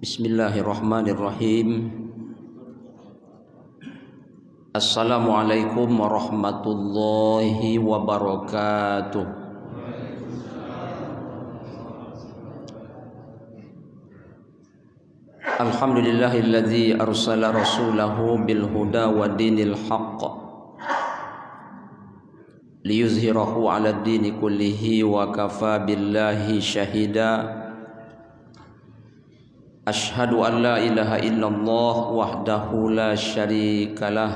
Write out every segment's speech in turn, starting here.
Bismillahirrahmanirrahim Assalamualaikum warahmatullahi wabarakatuh Alhamdulillahilladzi arsala rasulahu bil huda wa dinil haqq liyuzhirahu ala dini kullihi wa kafa billahi shahida أشهد أن لا إله إلا الله وحده لا شريك له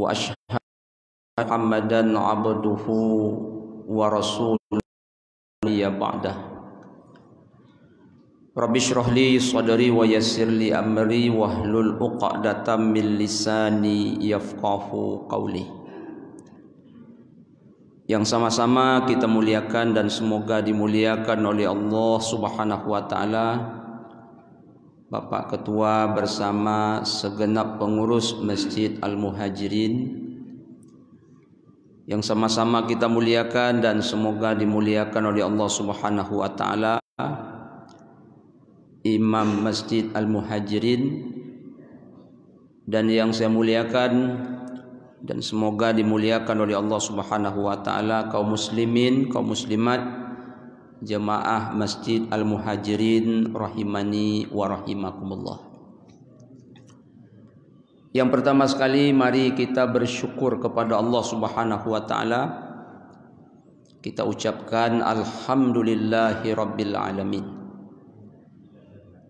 وأشهد أن محمدا عبده ورسوله لي بعده رب اشرح لي صدري ويسر لي أمري واحلل عقدة من لساني يفقه قولي yang sama-sama kita muliakan dan semoga dimuliakan oleh Allah Subhanahu wa taala Bapak Ketua bersama segenap pengurus Masjid Al-Muhajirin yang sama-sama kita muliakan dan semoga dimuliakan oleh Allah Subhanahu wa taala Imam Masjid Al-Muhajirin dan yang saya muliakan dan semoga dimuliakan oleh Allah Subhanahu wa taala kaum muslimin kaum muslimat jemaah Masjid Al Muhajirin rahimani wa rahimakumullah yang pertama sekali mari kita bersyukur kepada Allah Subhanahu wa taala kita ucapkan alhamdulillahi rabbil alamin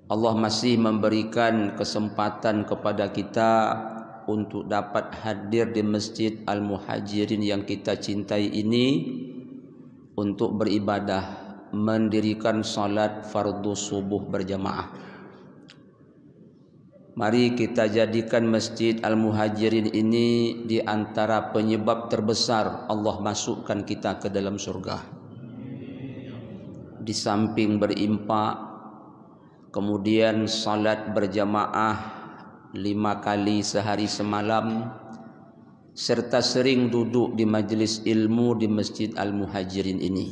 Allah masih memberikan kesempatan kepada kita untuk dapat hadir di Masjid Al-Muhajirin yang kita cintai ini untuk beribadah, mendirikan salat fardu subuh berjamaah. Mari kita jadikan Masjid Al-Muhajirin ini di antara penyebab terbesar Allah masukkan kita ke dalam surga. Di samping berimpak, kemudian salat berjamaah, lima kali sehari semalam serta sering duduk di majlis ilmu di Masjid Al-Muhajirin ini.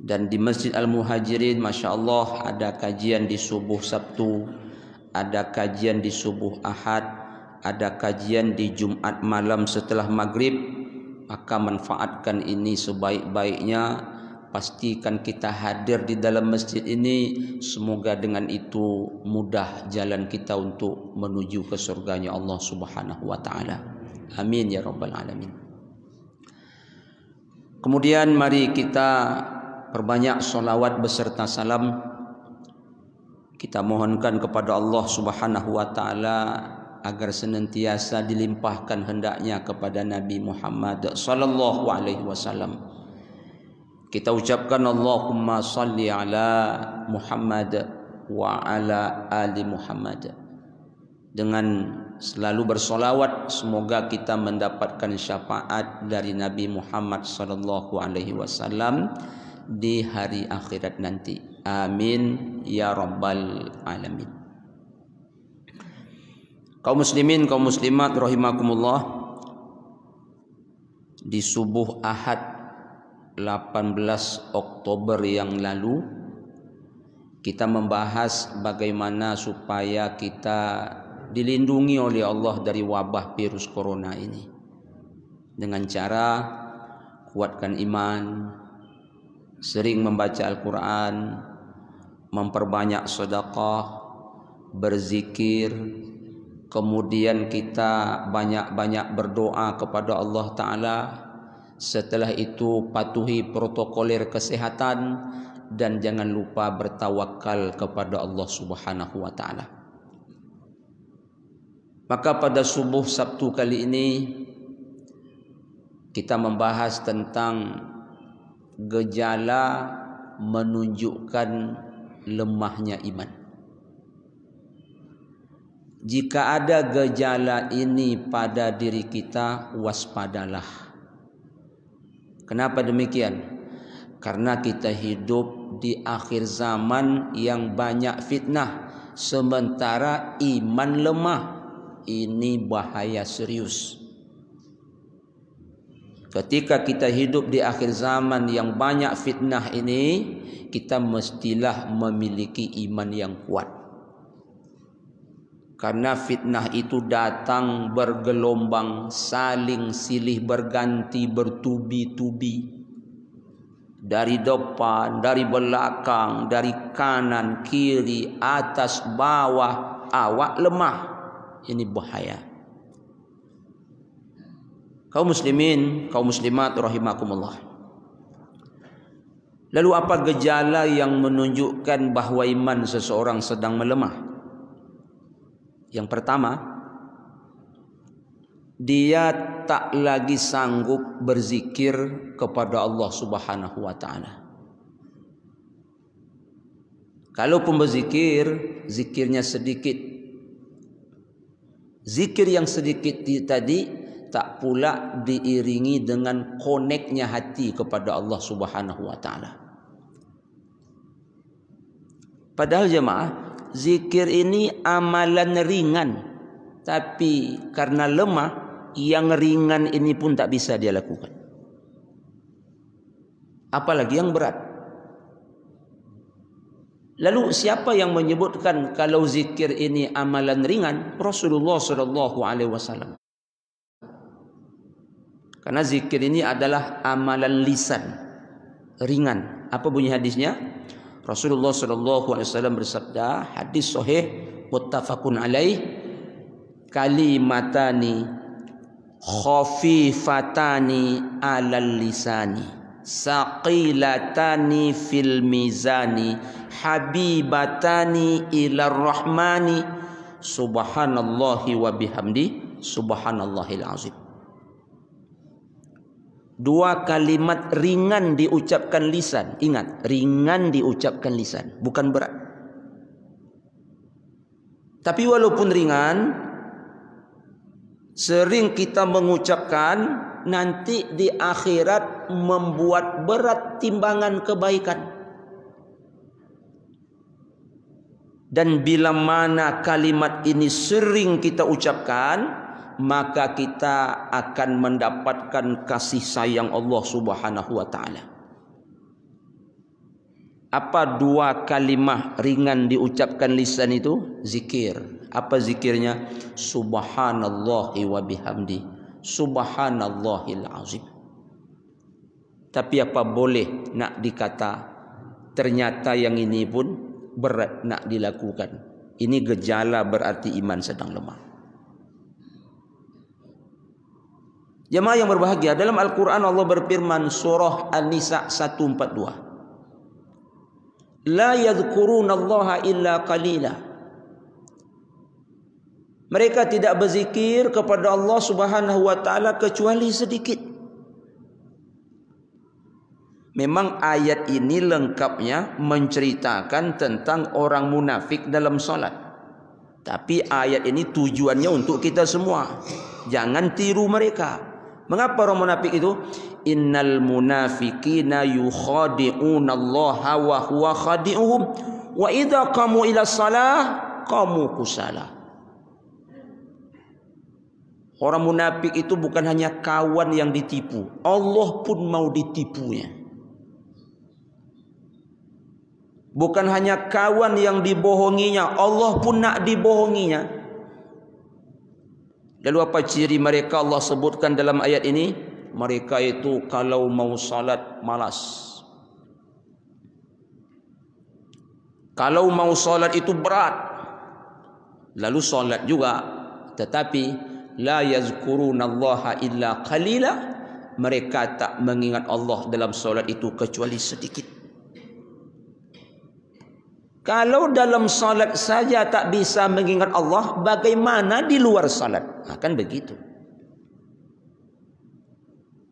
Dan di Masjid Al-Muhajirin, Masya Allah, ada kajian di subuh Sabtu, ada kajian di subuh Ahad, ada kajian di Jumat malam setelah Maghrib, maka manfaatkan ini sebaik-baiknya, pastikan kita hadir di dalam masjid ini semoga dengan itu mudah jalan kita untuk menuju ke surganya Allah Subhanahu wa taala. Amin ya rabbal alamin. Kemudian mari kita perbanyak solawat beserta salam kita mohonkan kepada Allah Subhanahu wa taala agar senantiasa dilimpahkan hendaknya kepada Nabi Muhammad sallallahu alaihi wasallam kita ucapkan Allahumma salli ala Muhammad wa ala ali Muhammad dengan selalu bersolawat semoga kita mendapatkan syafaat dari Nabi Muhammad sallallahu alaihi wasallam di hari akhirat nanti amin ya rabbal alamin Kau muslimin kau muslimat Rohimakumullah. di subuh Ahad 18 Oktober yang lalu kita membahas bagaimana supaya kita dilindungi oleh Allah dari wabah virus corona ini dengan cara kuatkan iman sering membaca Al-Quran memperbanyak sedekah berzikir kemudian kita banyak-banyak berdoa kepada Allah Ta'ala Setelah itu patuhi protokolir kesehatan dan jangan lupa bertawakal kepada Allah Subhanahu wa taala. Maka pada subuh Sabtu kali ini kita membahas tentang gejala menunjukkan lemahnya iman. Jika ada gejala ini pada diri kita, waspadalah. Kenapa demikian? Karena kita hidup di akhir zaman yang banyak fitnah, sementara iman lemah. Ini bahaya serius. Ketika kita hidup di akhir zaman yang banyak fitnah ini, kita mestilah memiliki iman yang kuat. Karena fitnah itu datang bergelombang, saling silih berganti, bertubi-tubi. Dari depan, dari belakang, dari kanan, kiri, atas, bawah, awak lemah. Ini bahaya. Kau muslimin, kau muslimat, rahimakumullah. Lalu apa gejala yang menunjukkan bahawa iman seseorang sedang melemah? Yang pertama dia tak lagi sanggup berzikir kepada Allah Subhanahu wa taala. Kalau pun berzikir, zikirnya sedikit. Zikir yang sedikit tadi tak pula diiringi dengan koneknya hati kepada Allah Subhanahu wa taala. Padahal jemaah, zikir ini amalan ringan tapi karena lemah yang ringan ini pun tak bisa dia lakukan apalagi yang berat lalu siapa yang menyebutkan kalau zikir ini amalan ringan Rasulullah sallallahu alaihi wasallam karena zikir ini adalah amalan lisan ringan apa bunyi hadisnya Rasulullah sallallahu alaihi wasallam bersabda, hadis sahih muttafaqun alaih kalimatani khafifatani alal lisani saqilatani fil mizani habibatani ila rahmani subhanallahi wa bihamdi subhanallahil azim dua kalimat ringan diucapkan lisan. Ingat, ringan diucapkan lisan, bukan berat. Tapi walaupun ringan, sering kita mengucapkan nanti di akhirat membuat berat timbangan kebaikan. Dan bila mana kalimat ini sering kita ucapkan, maka kita akan mendapatkan kasih sayang Allah Subhanahu wa taala. Apa dua kalimah ringan diucapkan lisan itu? Zikir. Apa zikirnya? Subhanallah wa bihamdi. Subhanallahil azim. Tapi apa boleh nak dikata ternyata yang ini pun berat nak dilakukan. Ini gejala berarti iman sedang lemah. Jemaah yang berbahagia, dalam Al-Quran Allah berfirman surah An-Nisa 142. La yadhkuruna Allah illa qalila. Mereka tidak berzikir kepada Allah Subhanahu wa taala kecuali sedikit. Memang ayat ini lengkapnya menceritakan tentang orang munafik dalam solat. Tapi ayat ini tujuannya untuk kita semua. Jangan tiru mereka. Mengapa orang munafik itu? Innal munafiqina yukhadi'una Allah wa huwa khadi'uhum. Wa idza kamu ila salah kamu kusalah. Orang munafik itu bukan hanya kawan yang ditipu, Allah pun mau ditipunya. Bukan hanya kawan yang dibohonginya, Allah pun nak dibohonginya. Lalu apa ciri mereka Allah sebutkan dalam ayat ini? Mereka itu kalau mau salat malas. Kalau mau salat itu berat. Lalu salat juga tetapi la yazkurunallaha illa qalila. Mereka tak mengingat Allah dalam salat itu kecuali sedikit. Kalau dalam salat saja tak bisa mengingat Allah, bagaimana di luar salat? Akan ha, begitu.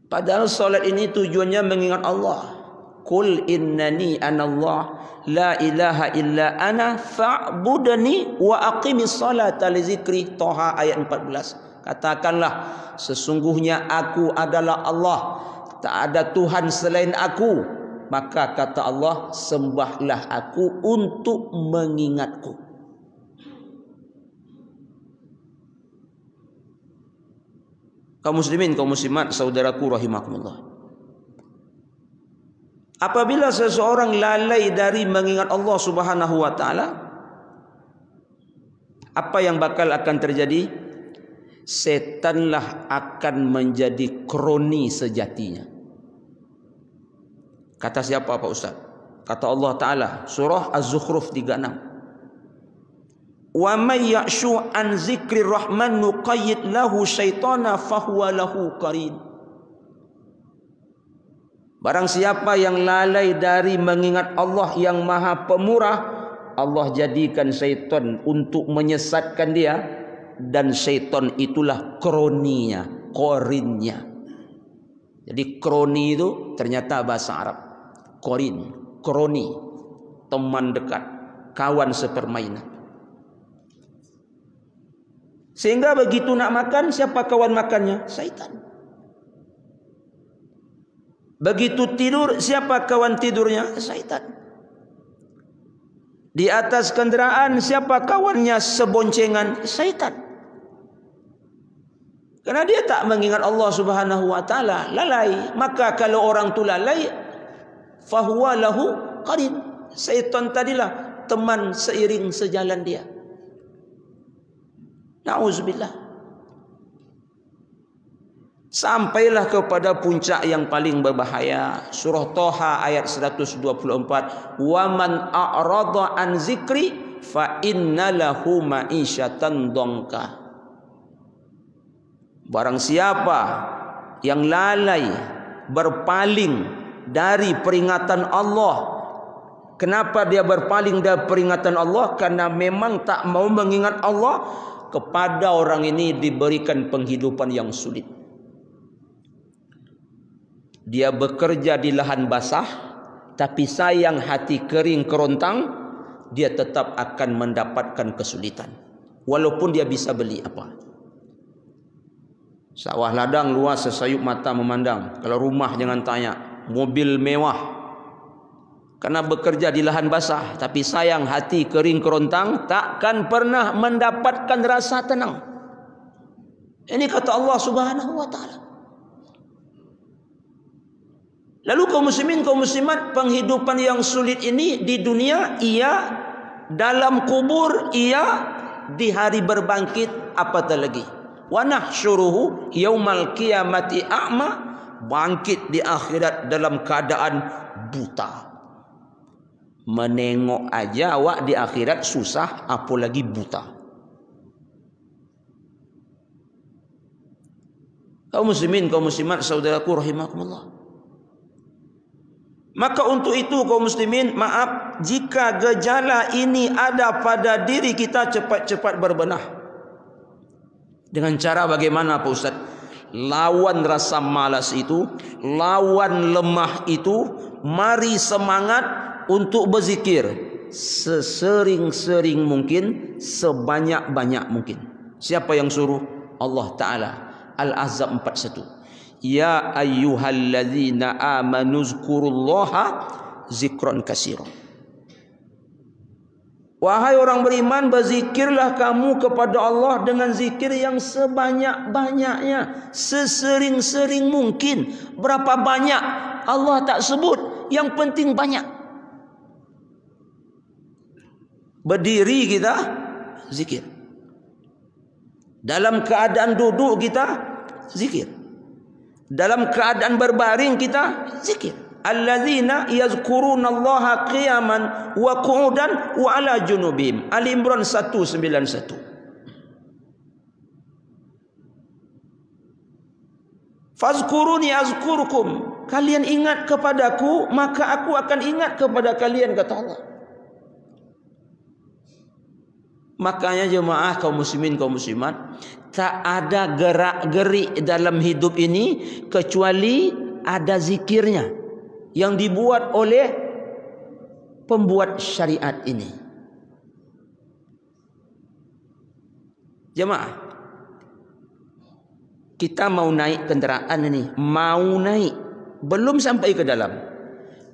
Padahal salat ini tujuannya mengingat Allah. Kul innani anallah la ilaha illa ana fa'budani wa aqimis salata li zikri Toha ayat 14. Katakanlah sesungguhnya aku adalah Allah. Tak ada Tuhan selain aku maka kata Allah sembahlah aku untuk mengingatku kaum muslimin kaum muslimat saudaraku rahimakumullah apabila seseorang lalai dari mengingat Allah Subhanahu wa taala apa yang bakal akan terjadi setanlah akan menjadi kroni sejatinya Kata siapa Pak Ustaz? Kata Allah Ta'ala Surah Az-Zukhruf 36 Wa may ya'shu an zikri rahman nuqayyid lahu syaitana fahuwa lahu karin. Barang siapa yang lalai dari mengingat Allah yang maha pemurah Allah jadikan syaitan untuk menyesatkan dia Dan syaitan itulah kroninya, korinnya Jadi kroni itu ternyata bahasa Arab korin, kroni, teman dekat, kawan sepermainan. Sehingga begitu nak makan, siapa kawan makannya? Syaitan. Begitu tidur, siapa kawan tidurnya? Syaitan. Di atas kendaraan, siapa kawannya seboncengan? Syaitan. Karena dia tak mengingat Allah Subhanahu wa taala, lalai. Maka kalau orang tu lalai, fahuwa lahu qarin syaitan tadilah teman seiring sejalan dia nauzubillah sampailah kepada puncak yang paling berbahaya surah toha ayat 124 waman a'rada an zikri fa innalahu ma'isyatan dongka barang siapa yang lalai berpaling dari peringatan Allah. Kenapa dia berpaling dari peringatan Allah? Karena memang tak mau mengingat Allah. Kepada orang ini diberikan penghidupan yang sulit. Dia bekerja di lahan basah. Tapi sayang hati kering kerontang. Dia tetap akan mendapatkan kesulitan. Walaupun dia bisa beli apa. Sawah ladang luas sesayup mata memandang. Kalau rumah jangan tanya mobil mewah karena bekerja di lahan basah tapi sayang hati kering kerontang takkan pernah mendapatkan rasa tenang ini kata Allah Subhanahu wa taala lalu kaum muslimin kaum muslimat penghidupan yang sulit ini di dunia ia dalam kubur ia di hari berbangkit apatah lagi wa nahsyuruhu yaumal kiamati a'ma bangkit di akhirat dalam keadaan buta. Menengok aja awak di akhirat susah apalagi buta. Kau muslimin, kau muslimat, saudaraku rahimahumullah. Maka untuk itu kau muslimin, maaf, jika gejala ini ada pada diri kita cepat-cepat berbenah. Dengan cara bagaimana Pak Ustaz? lawan rasa malas itu, lawan lemah itu, mari semangat untuk berzikir sesering-sering mungkin, sebanyak-banyak mungkin. Siapa yang suruh? Allah Taala. Al-Azab 41. Ya ayyuhalladzina amanuzkurullaha zikran katsiran. Wahai orang beriman, berzikirlah kamu kepada Allah dengan zikir yang sebanyak-banyaknya. Sesering-sering mungkin. Berapa banyak Allah tak sebut. Yang penting banyak. Berdiri kita, zikir. Dalam keadaan duduk kita, zikir. Dalam keadaan berbaring kita, zikir alladzina yazkuruna Allah qiyaman wa qu'udan wa ala junubihim Ali Imran 191 Fazkuruni azkurkum kalian ingat kepadaku maka aku akan ingat kepada kalian kata Allah Makanya jemaah kaum muslimin kaum muslimat tak ada gerak gerik dalam hidup ini kecuali ada zikirnya yang dibuat oleh pembuat syariat ini. Jemaah, kita mau naik kenderaan ini, mau naik, belum sampai ke dalam.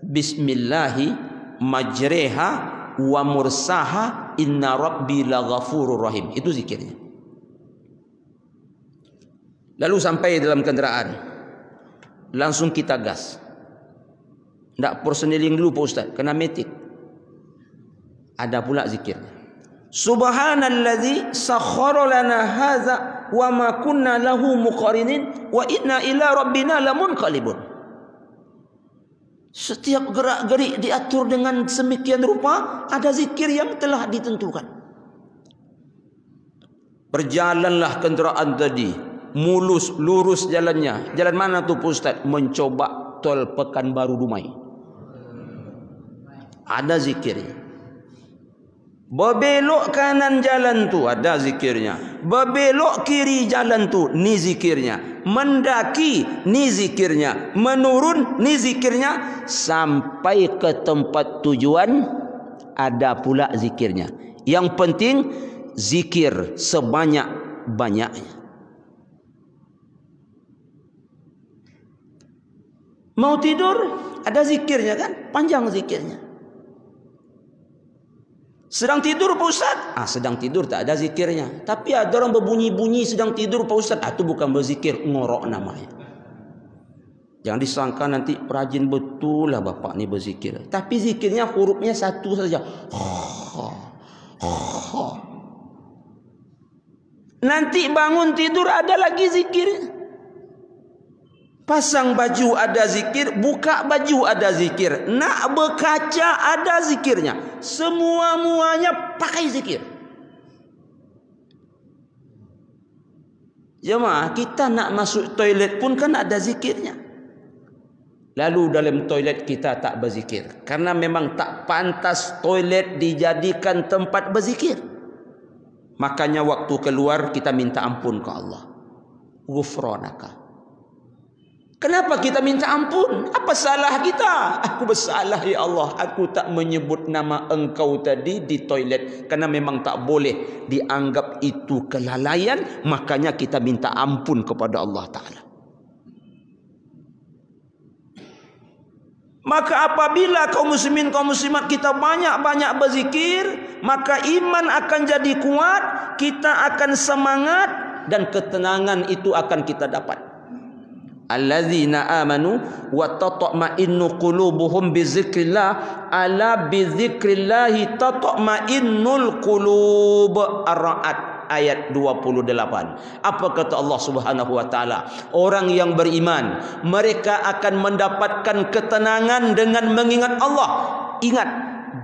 Bismillahi majreha wa mursaha inna rabbi la ghafurur rahim. Itu zikirnya. Lalu sampai dalam kenderaan. Langsung kita gas. Tak perseniling dulu Pak Ustaz. Kena metik. Ada pula zikir. Subhanalladzi sakhara lana hadza wa ma kunna lahu muqarinin wa inna ila rabbina lamunqalibun. Setiap gerak-gerik diatur dengan semikian rupa ada zikir yang telah ditentukan. Berjalanlah kenderaan tadi mulus lurus jalannya. Jalan mana tu Ustaz? Mencoba tol Pekanbaru Dumai ada zikirnya. Berbelok kanan jalan tu ada zikirnya. Berbelok kiri jalan tu ni zikirnya. Mendaki ni zikirnya. Menurun ni zikirnya. Sampai ke tempat tujuan ada pula zikirnya. Yang penting zikir sebanyak-banyaknya. Mau tidur ada zikirnya kan? Panjang zikirnya. Sedang tidur Pak Ustaz? Ah, sedang tidur tak ada zikirnya. Tapi ada orang berbunyi-bunyi sedang tidur Pak Ustaz. Ah, itu bukan berzikir. Ngorok namanya. Jangan disangka nanti perajin betul lah bapak ni berzikir. Tapi zikirnya hurufnya satu saja. Nanti bangun tidur ada lagi zikirnya. Pasang baju ada zikir, buka baju ada zikir, nak berkaca ada zikirnya. Semua-muanya pakai zikir. Jemaah, kita nak masuk toilet pun kan ada zikirnya. Lalu dalam toilet kita tak berzikir. Karena memang tak pantas toilet dijadikan tempat berzikir. Makanya waktu keluar kita minta ampun ke Allah. Gufronakah. Kenapa kita minta ampun? Apa salah kita? Aku bersalah ya Allah. Aku tak menyebut nama engkau tadi di toilet. Karena memang tak boleh dianggap itu kelalaian. Makanya kita minta ampun kepada Allah Ta'ala. Maka apabila kaum muslimin kaum muslimat kita banyak-banyak berzikir, maka iman akan jadi kuat, kita akan semangat dan ketenangan itu akan kita dapat allazina amanu wa tatma'innu qulubuhum bi zikrillah. ala bi dzikrillah tatma'innul qulub ar-ra'at ayat 28 apa kata Allah Subhanahu wa taala orang yang beriman mereka akan mendapatkan ketenangan dengan mengingat Allah ingat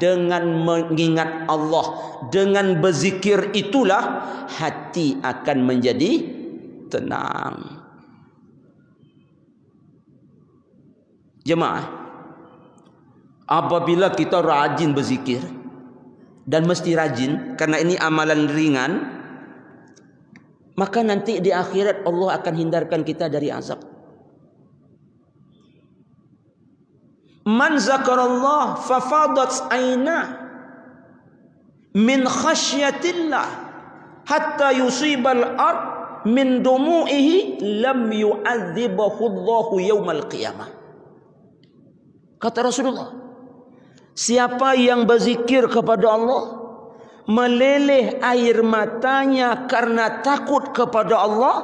dengan mengingat Allah dengan berzikir itulah hati akan menjadi tenang Jemaah, apabila kita rajin berzikir dan mesti rajin karena ini amalan ringan, maka nanti di akhirat Allah akan hindarkan kita dari azab. Man zakarallah fa aina min khasyatillah hatta yusibal ard min dumuihi lam yu'adzibahu Allahu yawmal qiyamah. Kata Rasulullah. Siapa yang berzikir kepada Allah. Meleleh air matanya karena takut kepada Allah.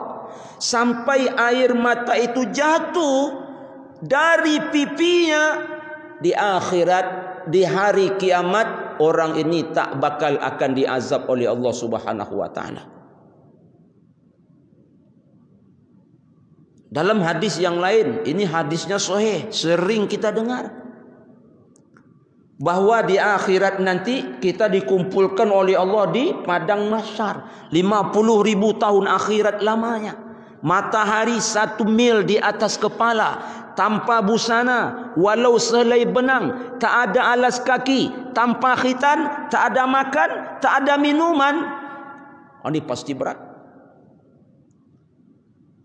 Sampai air mata itu jatuh. Dari pipinya. Di akhirat. Di hari kiamat. Orang ini tak bakal akan diazab oleh Allah subhanahu wa Dalam hadis yang lain, ini hadisnya sahih, sering kita dengar. Bahawa di akhirat nanti kita dikumpulkan oleh Allah di padang 50 ribu tahun akhirat lamanya. Matahari satu mil di atas kepala, tanpa busana, walau selai benang, tak ada alas kaki, tanpa khitan, tak ada makan, tak ada minuman. Oh, ini pasti berat.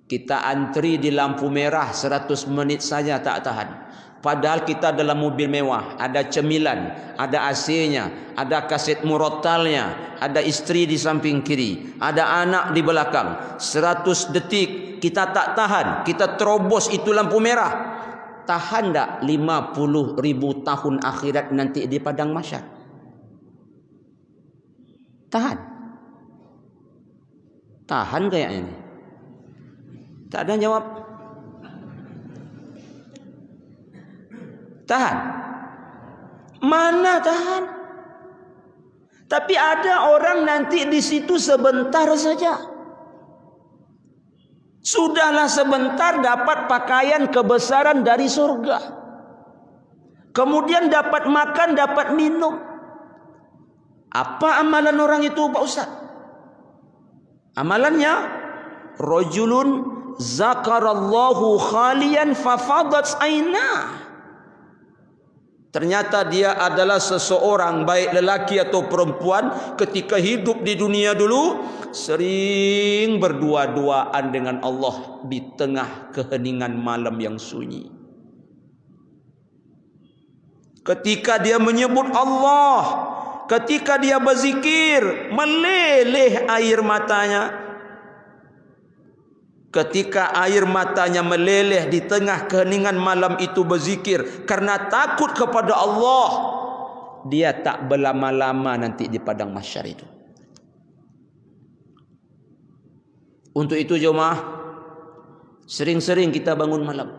Kita antri di lampu merah 100 menit saja tak tahan. Padahal kita dalam mobil mewah, ada cemilan, ada AC-nya, ada kaset murotalnya, ada istri di samping kiri, ada anak di belakang. 100 detik kita tak tahan, kita terobos itu lampu merah. Tahan tak 50 ribu tahun akhirat nanti di Padang Masyar? Tahan. Tahan kayaknya ini. Tak ada yang jawab. Tahan. Mana tahan? Tapi ada orang nanti di situ sebentar saja. Sudahlah sebentar dapat pakaian kebesaran dari surga. Kemudian dapat makan, dapat minum. Apa amalan orang itu Pak Ustaz? Amalannya rajulun zakarallahu khalian fafadat aina. Ternyata dia adalah seseorang baik lelaki atau perempuan ketika hidup di dunia dulu sering berdua-duaan dengan Allah di tengah keheningan malam yang sunyi. Ketika dia menyebut Allah, ketika dia berzikir, meleleh air matanya, Ketika air matanya meleleh di tengah keheningan malam itu berzikir. Karena takut kepada Allah. Dia tak berlama-lama nanti di padang masyar itu. Untuk itu jemaah. Sering-sering kita bangun malam.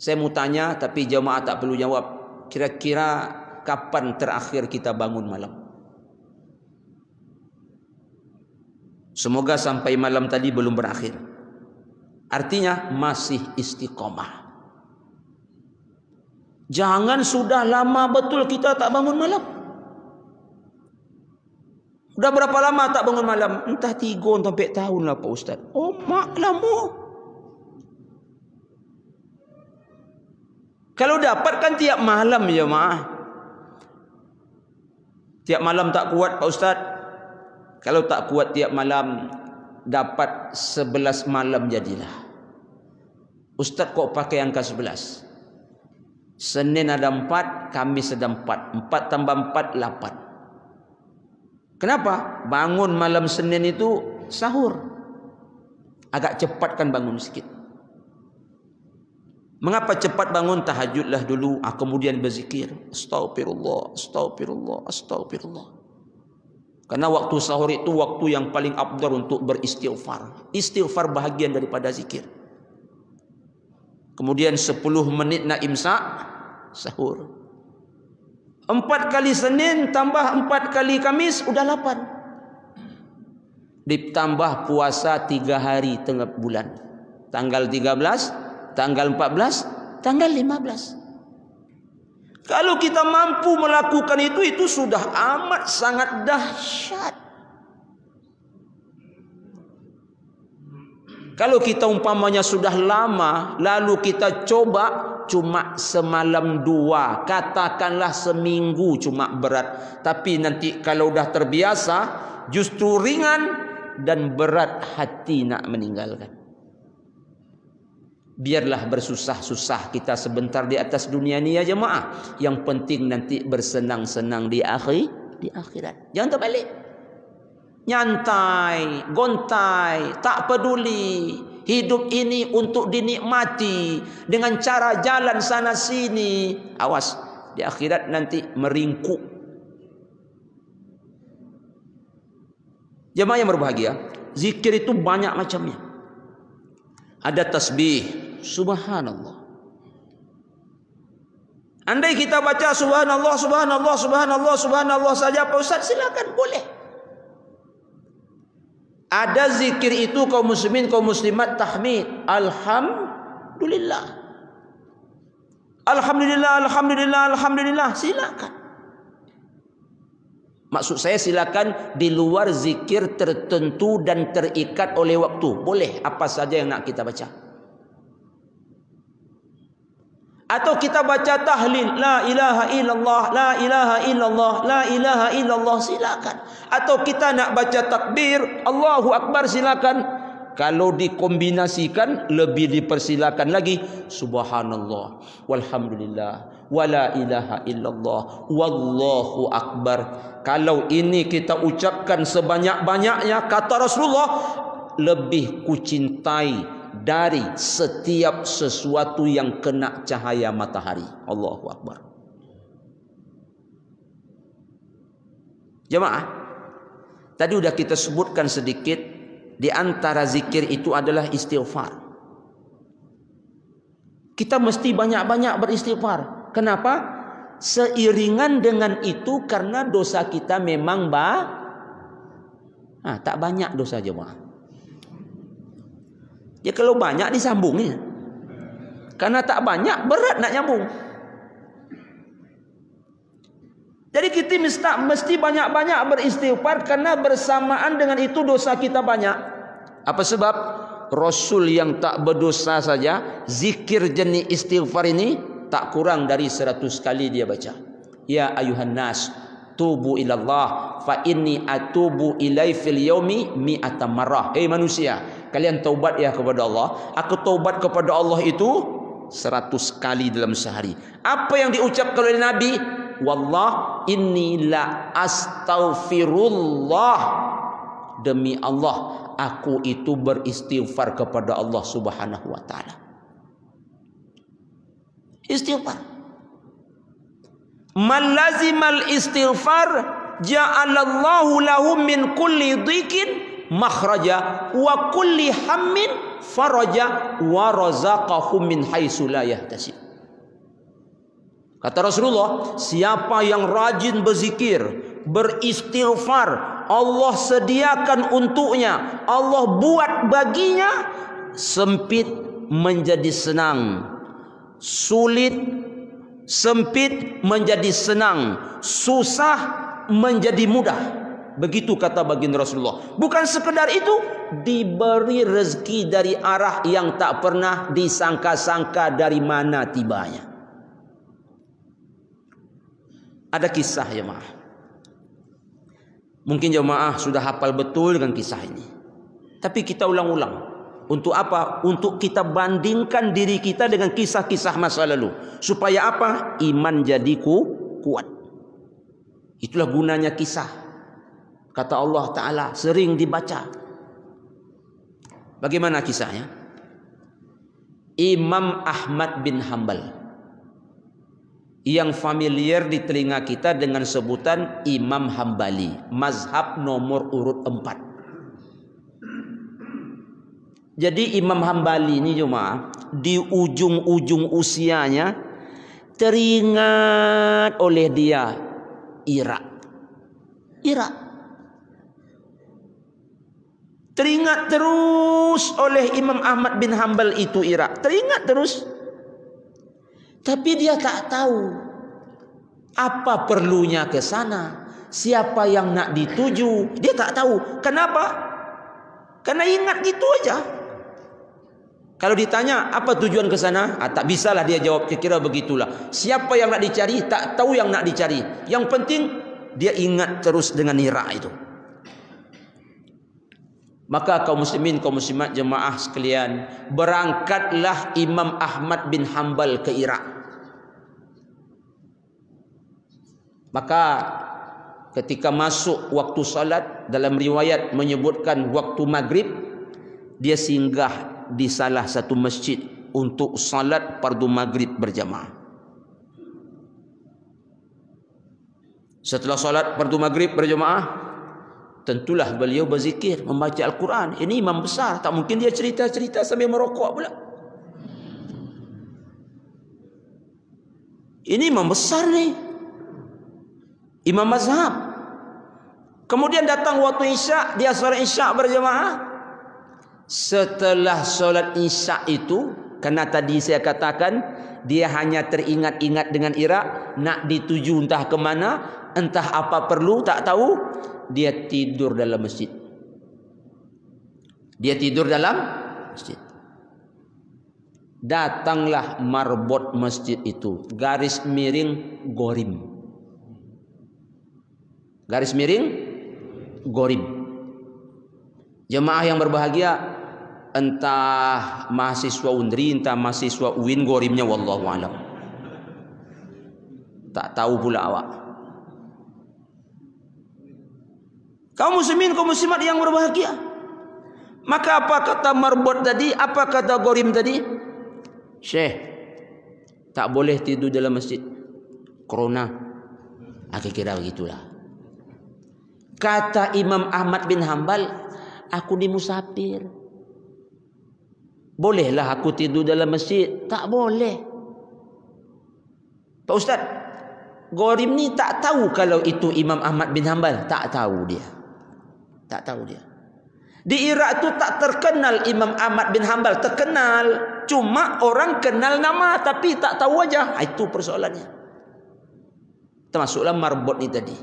Saya mau tanya tapi jemaah tak perlu jawab. Kira-kira kapan terakhir kita bangun malam? Semoga sampai malam tadi belum berakhir. Artinya masih istiqomah. Jangan sudah lama betul kita tak bangun malam. Sudah berapa lama tak bangun malam? Entah tiga sampai tahun lah Pak Ustaz. Oh mak lama. Kalau dapat kan tiap malam ya ma. Tiap malam tak kuat Pak Ustaz kalau tak kuat tiap malam dapat sebelas malam jadilah ustaz kok pakai angka 11 Senin ada empat, Kamis ada empat, empat tambah empat lapan. kenapa bangun malam Senin itu sahur agak cepat kan bangun sikit Mengapa cepat bangun tahajudlah dulu ah, kemudian berzikir astagfirullah astagfirullah astagfirullah Karena waktu sahur itu waktu yang paling abdur untuk beristighfar. Istighfar bahagian daripada zikir. Kemudian 10 menit nak imsak, sahur. Empat kali Senin tambah empat kali Kamis, sudah lapan. Ditambah puasa tiga hari tengah bulan. Tanggal 13, tanggal 14, tanggal 15. Tanggal kalau kita mampu melakukan itu, itu sudah amat sangat dahsyat. Kalau kita umpamanya sudah lama, lalu kita coba cuma semalam dua. Katakanlah seminggu cuma berat. Tapi nanti kalau sudah terbiasa, justru ringan dan berat hati nak meninggalkan. Biarlah bersusah-susah kita sebentar di atas dunia ni ya jemaah. Yang penting nanti bersenang-senang di akhir di akhirat. Jangan terbalik. Nyantai, gontai, tak peduli. Hidup ini untuk dinikmati dengan cara jalan sana sini. Awas, di akhirat nanti meringkuk. Jemaah yang berbahagia, zikir itu banyak macamnya. Ada tasbih, subhanallah. Andai kita baca subhanallah, subhanallah, subhanallah, subhanallah saja Pak Ustaz silakan boleh. Ada zikir itu kaum muslimin, kaum muslimat tahmid. Alhamdulillah. Alhamdulillah, alhamdulillah, alhamdulillah. Silakan. Maksud saya silakan di luar zikir tertentu dan terikat oleh waktu. Boleh apa saja yang nak kita baca. Baca atau kita baca tahlil la ilaha illallah la ilaha illallah la ilaha illallah silakan atau kita nak baca takbir Allahu akbar silakan kalau dikombinasikan lebih dipersilakan lagi subhanallah walhamdulillah wala ilaha illallah wallahu akbar kalau ini kita ucapkan sebanyak-banyaknya kata Rasulullah lebih kucintai dari setiap sesuatu yang kena cahaya matahari. Allahu Akbar. Jemaah, tadi sudah kita sebutkan sedikit di antara zikir itu adalah istighfar. Kita mesti banyak-banyak beristighfar. Kenapa? Seiringan dengan itu karena dosa kita memang bah, nah, tak banyak dosa jemaah. Ya kalau banyak disambung ya. Karena tak banyak berat nak nyambung. Jadi kita mesti mesti banyak-banyak beristighfar karena bersamaan dengan itu dosa kita banyak. Apa sebab Rasul yang tak berdosa saja zikir jenis istighfar ini tak kurang dari seratus kali dia baca. Ya ayuhan nas tubu ilallah fa ini atubu ilai fil yomi mi marrah. Hei manusia, kalian taubat ya kepada Allah. Aku taubat kepada Allah itu seratus kali dalam sehari. Apa yang diucapkan oleh Nabi? Wallah inilah astaghfirullah demi Allah. Aku itu beristighfar kepada Allah Subhanahu Wa Taala. Istighfar. Malazimal istighfar. Ja'alallahu lahum min kulli dhikin makhraja wa kulli hammin faraja wa razaqahum min haitsu la yahtasib. Kata Rasulullah, siapa yang rajin berzikir, beristighfar, Allah sediakan untuknya, Allah buat baginya sempit menjadi senang. Sulit sempit menjadi senang, susah menjadi mudah. Begitu kata baginda Rasulullah. Bukan sekedar itu. Diberi rezeki dari arah yang tak pernah disangka-sangka dari mana tibanya. Ada kisah jemaah. Mungkin jemaah sudah hafal betul dengan kisah ini. Tapi kita ulang-ulang. Untuk apa? Untuk kita bandingkan diri kita dengan kisah-kisah masa lalu. Supaya apa? Iman jadiku kuat. Itulah gunanya kisah. Kata Allah Ta'ala sering dibaca. Bagaimana kisahnya? Imam Ahmad bin Hambal. Yang familiar di telinga kita dengan sebutan Imam Hambali. Mazhab nomor urut empat. Jadi Imam Hambali ini cuma di ujung-ujung usianya teringat oleh dia Irak. Irak Teringat terus oleh Imam Ahmad bin Hanbal itu Irak. Teringat terus. Tapi dia tak tahu apa perlunya ke sana. Siapa yang nak dituju. Dia tak tahu. Kenapa? Karena ingat gitu aja. Kalau ditanya apa tujuan ke sana. Ah, tak bisalah dia jawab. Kira-kira begitulah. Siapa yang nak dicari. Tak tahu yang nak dicari. Yang penting dia ingat terus dengan Irak Itu. Maka kaum muslimin, kaum muslimat, jemaah sekalian, berangkatlah Imam Ahmad bin Hanbal ke Iraq. Maka ketika masuk waktu salat, dalam riwayat menyebutkan waktu maghrib, dia singgah di salah satu masjid untuk salat pardu maghrib berjamaah. Setelah salat pardu maghrib berjamaah, Tentulah beliau berzikir, membaca Al-Quran. Ini imam besar. Tak mungkin dia cerita-cerita sambil merokok pula. Ini imam besar ni. Imam mazhab. Kemudian datang waktu isyak. Dia solat isyak berjemaah. Setelah solat isyak itu. Kerana tadi saya katakan. Dia hanya teringat-ingat dengan Irak. Nak dituju entah ke mana. Entah apa perlu. Tak tahu dia tidur dalam masjid. Dia tidur dalam masjid. Datanglah marbot masjid itu, garis miring gorim. Garis miring gorim. Jemaah yang berbahagia, entah mahasiswa Undri, entah mahasiswa UIN gorimnya wallahu alam. Tak tahu pula awak. Kau muslimin, kau muslimat yang berbahagia. Maka apa kata marbot tadi? Apa kata gorim tadi? Syekh. Tak boleh tidur dalam masjid. Corona. Aku kira begitulah. Kata Imam Ahmad bin Hanbal. Aku ni musafir. Bolehlah aku tidur dalam masjid. Tak boleh. Pak Ustaz. Gorim ni tak tahu kalau itu Imam Ahmad bin Hanbal. Tak tahu Dia. Tak tahu dia. Di Iraq tu tak terkenal Imam Ahmad bin Hanbal. Terkenal. Cuma orang kenal nama tapi tak tahu aja. Ah, itu persoalannya. Termasuklah marbot ni tadi.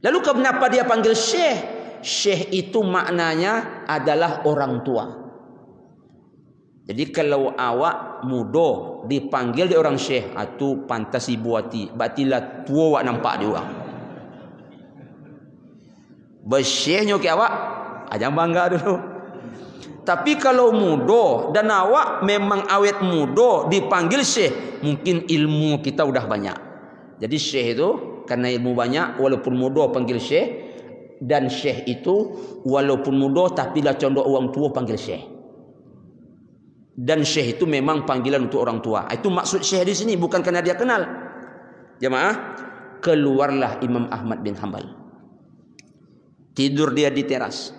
Lalu kenapa dia panggil Syekh? Syekh itu maknanya adalah orang tua. Jadi kalau awak muda dipanggil dia orang Syekh. Itu ah, pantas ibu hati. Berarti lah tua awak nampak dia orang bersihnya ke awak ah, jangan bangga dulu tapi kalau muda dan awak memang awet muda dipanggil syih mungkin ilmu kita sudah banyak jadi syih itu karena ilmu banyak walaupun muda panggil syih dan syih itu walaupun muda tapi lah condok orang tua panggil syih dan syih itu memang panggilan untuk orang tua ah, itu maksud syih di sini bukan karena dia kenal jemaah keluarlah Imam Ahmad bin Hanbal Tidur dia di teras.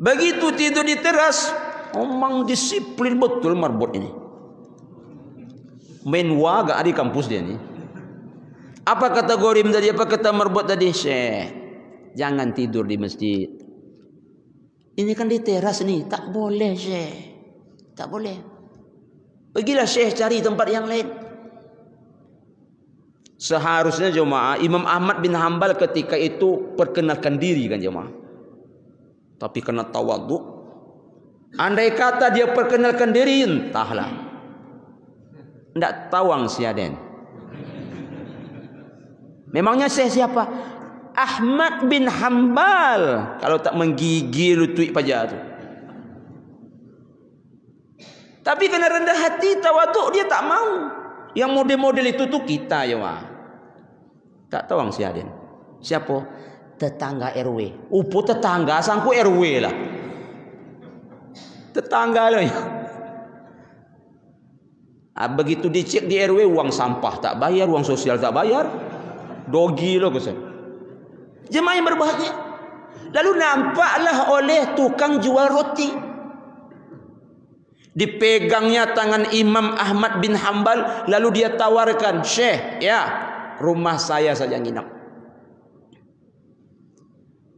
Begitu tidur di teras, omang disiplin betul marbot ini. Main wagak di kampus dia ni. Apa kategori tadi? Apa kata marbot tadi? Syekh, jangan tidur di masjid. Ini kan di teras ni. Tak boleh, Syekh. Tak boleh. Pergilah Syekh cari tempat yang lain seharusnya jemaah Imam Ahmad bin Hambal ketika itu perkenalkan diri kan jemaah tapi kena tawadhu andai kata dia perkenalkan diri entahlah ndak tawang siaden. memangnya saya siapa Ahmad bin Hambal kalau tak menggigil tuik paja tu tapi kena rendah hati tawaduk dia tak mau yang model-model itu tu kita jemaah tak tahu orang siadin. Siapa? Tetangga RW. Upo tetangga sangku RW lah. Tetangga lah. Ha, begitu dicek di RW, uang sampah tak bayar, uang sosial tak bayar. Dogi lah kata. Jemaah yang berbahagia. Lalu nampaklah oleh tukang jual roti. Dipegangnya tangan Imam Ahmad bin Hambal. Lalu dia tawarkan. Syekh, ya rumah saya saja nginap.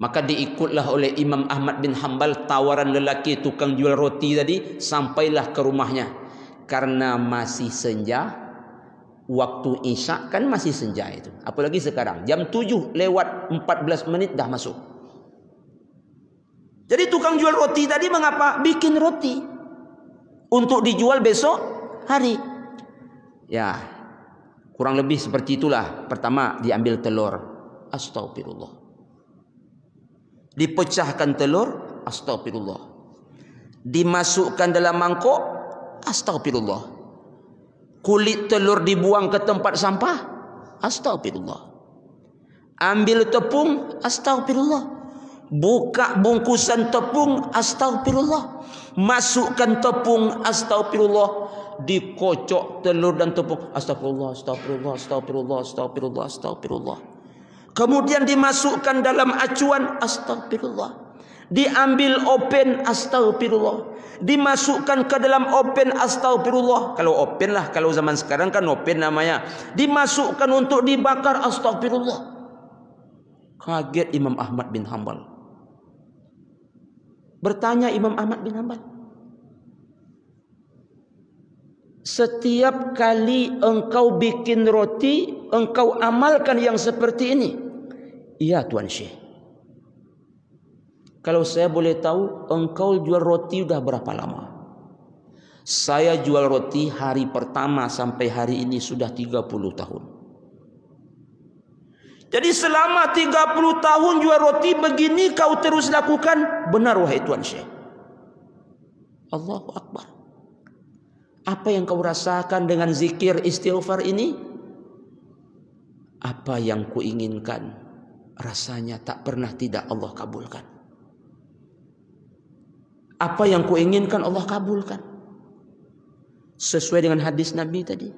Maka diikutlah oleh Imam Ahmad bin Hanbal tawaran lelaki tukang jual roti tadi sampailah ke rumahnya. Karena masih senja, waktu Isyak kan masih senja itu. Apalagi sekarang jam 7 lewat 14 menit dah masuk. Jadi tukang jual roti tadi mengapa bikin roti untuk dijual besok hari? Ya, Kurang lebih seperti itulah. Pertama diambil telur. Astagfirullah. Dipecahkan telur. Astagfirullah. Dimasukkan dalam mangkuk. Astagfirullah. Kulit telur dibuang ke tempat sampah. Astagfirullah. Ambil tepung. Astagfirullah. Buka bungkusan tepung. Astagfirullah. Masukkan tepung. Astagfirullah. Astagfirullah dikocok telur dan tepung. Astagfirullah, astagfirullah, astagfirullah, astagfirullah, astagfirullah. Kemudian dimasukkan dalam acuan, astagfirullah. Diambil open, astagfirullah. Dimasukkan ke dalam open, astagfirullah. Kalau open lah, kalau zaman sekarang kan open namanya. Dimasukkan untuk dibakar, astagfirullah. Kaget Imam Ahmad bin Hanbal. Bertanya Imam Ahmad bin Hanbal. Setiap kali engkau bikin roti, engkau amalkan yang seperti ini. Iya Tuan Syekh. Kalau saya boleh tahu, engkau jual roti sudah berapa lama? Saya jual roti hari pertama sampai hari ini sudah 30 tahun. Jadi selama 30 tahun jual roti begini kau terus lakukan, benar wahai Tuan Syekh. Allahu Akbar. Apa yang kau rasakan dengan zikir istighfar ini? Apa yang kuinginkan rasanya tak pernah tidak Allah kabulkan. Apa yang kuinginkan Allah kabulkan. Sesuai dengan hadis Nabi tadi.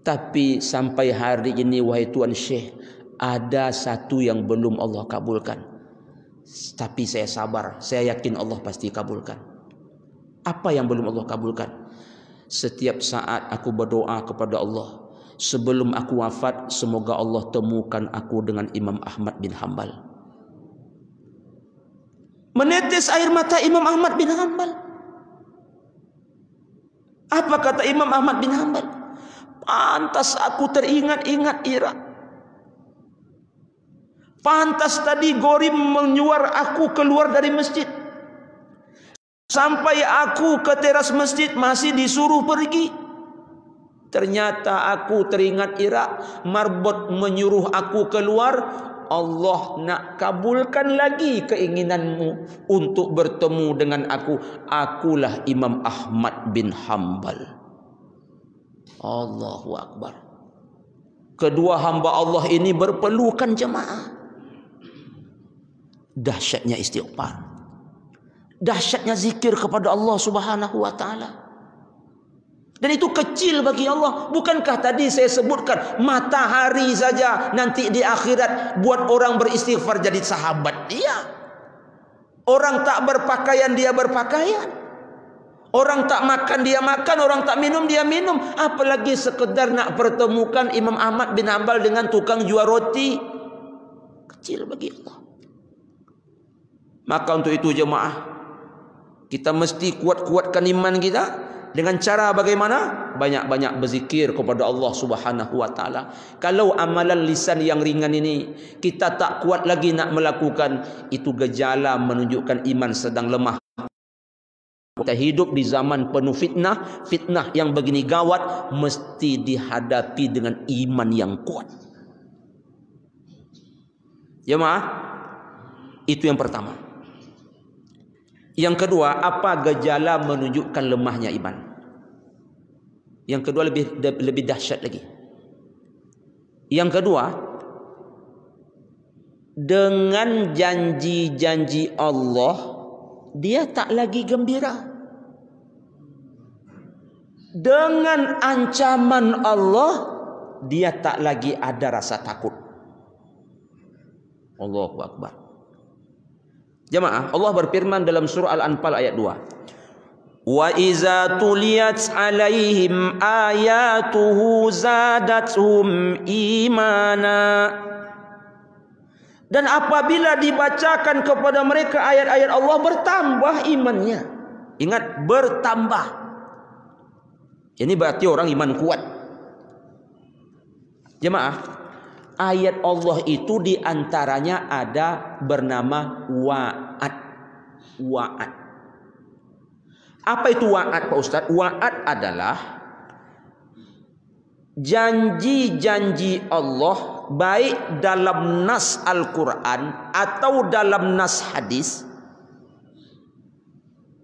Tapi sampai hari ini wahai Tuan Syekh, ada satu yang belum Allah kabulkan. Tapi saya sabar, saya yakin Allah pasti kabulkan. Apa yang belum Allah kabulkan? Setiap saat aku berdoa kepada Allah Sebelum aku wafat Semoga Allah temukan aku dengan Imam Ahmad bin Hanbal Menetes air mata Imam Ahmad bin Hanbal Apa kata Imam Ahmad bin Hanbal Pantas aku teringat-ingat Irak Pantas tadi Gorim menyuar aku keluar dari masjid Sampai aku ke teras masjid masih disuruh pergi. Ternyata aku teringat Irak. Marbot menyuruh aku keluar. Allah nak kabulkan lagi keinginanmu untuk bertemu dengan aku. Akulah Imam Ahmad bin Hanbal. Allahu Akbar. Kedua hamba Allah ini berpelukan jemaah. Dahsyatnya istighfar dahsyatnya zikir kepada Allah Subhanahu wa taala. Dan itu kecil bagi Allah. Bukankah tadi saya sebutkan matahari saja nanti di akhirat buat orang beristighfar jadi sahabat dia. Orang tak berpakaian dia berpakaian. Orang tak makan dia makan, orang tak minum dia minum, apalagi sekedar nak pertemukan Imam Ahmad bin Hanbal dengan tukang jual roti. Kecil bagi Allah. Maka untuk itu jemaah, kita mesti kuat-kuatkan iman kita dengan cara bagaimana? Banyak-banyak berzikir kepada Allah Subhanahu wa taala. Kalau amalan lisan yang ringan ini kita tak kuat lagi nak melakukan, itu gejala menunjukkan iman sedang lemah. Kita hidup di zaman penuh fitnah, fitnah yang begini gawat mesti dihadapi dengan iman yang kuat. Jemaah, ya, itu yang pertama. Yang kedua, apa gejala menunjukkan lemahnya iman? Yang kedua lebih lebih dahsyat lagi. Yang kedua, dengan janji-janji Allah, dia tak lagi gembira. Dengan ancaman Allah, dia tak lagi ada rasa takut. Allahu Akbar. Jamaah, Allah berfirman dalam surah Al-Anfal ayat 2. Wa iza tuliyat alaihim ayatuhu zadatuhum imana. Dan apabila dibacakan kepada mereka ayat-ayat Allah bertambah imannya. Ingat bertambah. Ini berarti orang iman kuat. Jemaah, ayat Allah itu diantaranya ada bernama waat waat apa itu waat pak ustad waat adalah janji-janji Allah baik dalam nas Al Quran atau dalam nas hadis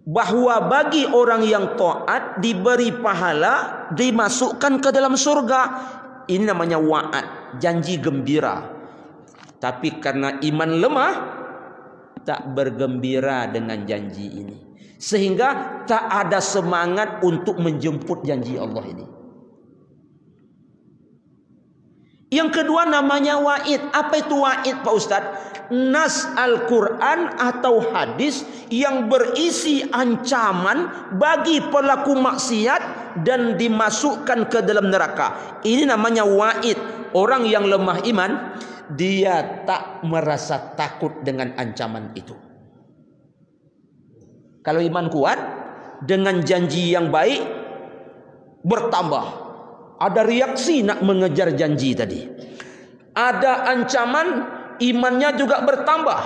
bahawa bagi orang yang taat diberi pahala dimasukkan ke dalam surga ini namanya waat janji gembira. Tapi karena iman lemah, tak bergembira dengan janji ini. Sehingga tak ada semangat untuk menjemput janji Allah ini. Yang kedua namanya wa'id. Apa itu wa'id Pak Ustaz? Nas Al-Quran atau hadis yang berisi ancaman bagi pelaku maksiat dan dimasukkan ke dalam neraka. Ini namanya wa'id orang yang lemah iman dia tak merasa takut dengan ancaman itu. Kalau iman kuat dengan janji yang baik bertambah. Ada reaksi nak mengejar janji tadi. Ada ancaman imannya juga bertambah.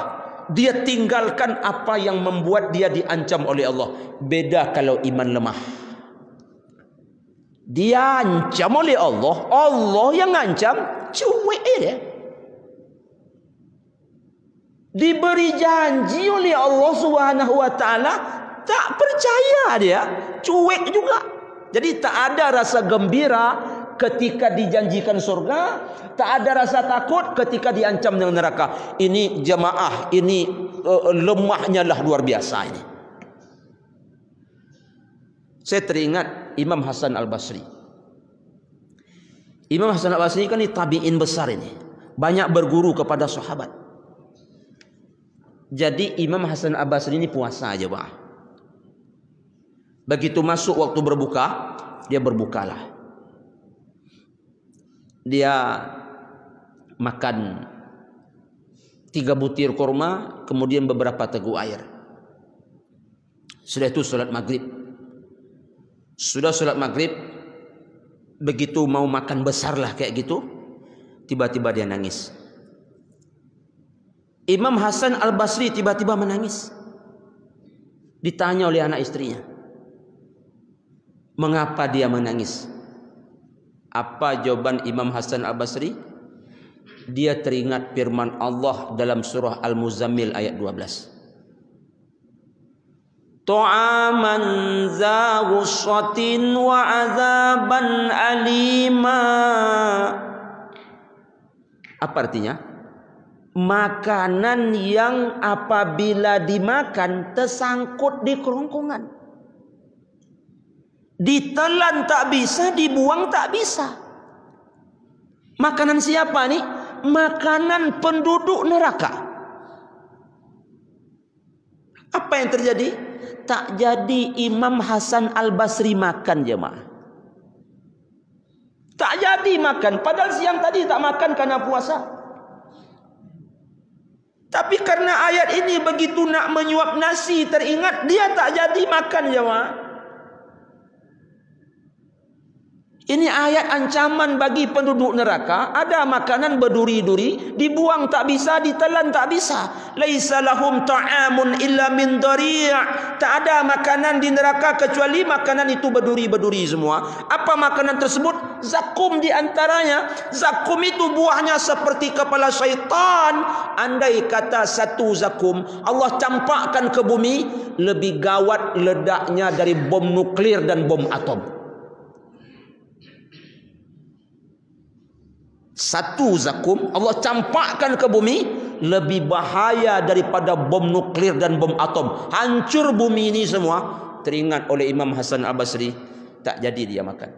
Dia tinggalkan apa yang membuat dia diancam oleh Allah. Beda kalau iman lemah dia ancam oleh Allah Allah yang ancam cuek dia diberi janji oleh Allah Subhanahu wa taala tak percaya dia cuek juga jadi tak ada rasa gembira ketika dijanjikan surga tak ada rasa takut ketika diancam dengan neraka ini jemaah ini uh, lemahnya lah luar biasa ini saya teringat Imam Hasan Al-Basri. Imam Hasan Al-Basri kan ini tabi'in besar ini. Banyak berguru kepada sahabat. Jadi Imam Hasan Al-Basri ini puasa aja, Pak. Begitu masuk waktu berbuka, dia berbukalah. Dia makan tiga butir kurma, kemudian beberapa teguk air. Setelah itu solat maghrib, sudah sholat maghrib begitu mau makan besarlah kayak gitu tiba-tiba dia nangis Imam Hasan Al-Basri tiba-tiba menangis ditanya oleh anak istrinya mengapa dia menangis apa jawaban Imam Hasan Al-Basri dia teringat firman Allah dalam surah Al-Muzammil ayat 12 طعاما ذا غصة وعذابا alima. apa artinya makanan yang apabila dimakan tersangkut di kerongkongan ditelan tak bisa dibuang tak bisa makanan siapa nih makanan penduduk neraka apa yang terjadi tak jadi Imam Hasan Al-Basri makan jemaah. Tak jadi makan. Padahal siang tadi tak makan karena puasa. Tapi karena ayat ini begitu nak menyuap nasi teringat, dia tak jadi makan jemaah. Ini ayat ancaman bagi penduduk neraka. Ada makanan berduri-duri. Dibuang tak bisa. Ditelan tak bisa. Leisalahum lahum ta'amun illa min Tak ada makanan di neraka kecuali makanan itu berduri-berduri semua. Apa makanan tersebut? Zakum di antaranya. Zakum itu buahnya seperti kepala syaitan. Andai kata satu zakum. Allah campakkan ke bumi. Lebih gawat ledaknya dari bom nuklir dan bom Atom. satu zakum Allah campakkan ke bumi lebih bahaya daripada bom nuklir dan bom atom hancur bumi ini semua teringat oleh Imam Hasan Al-Basri tak jadi dia makan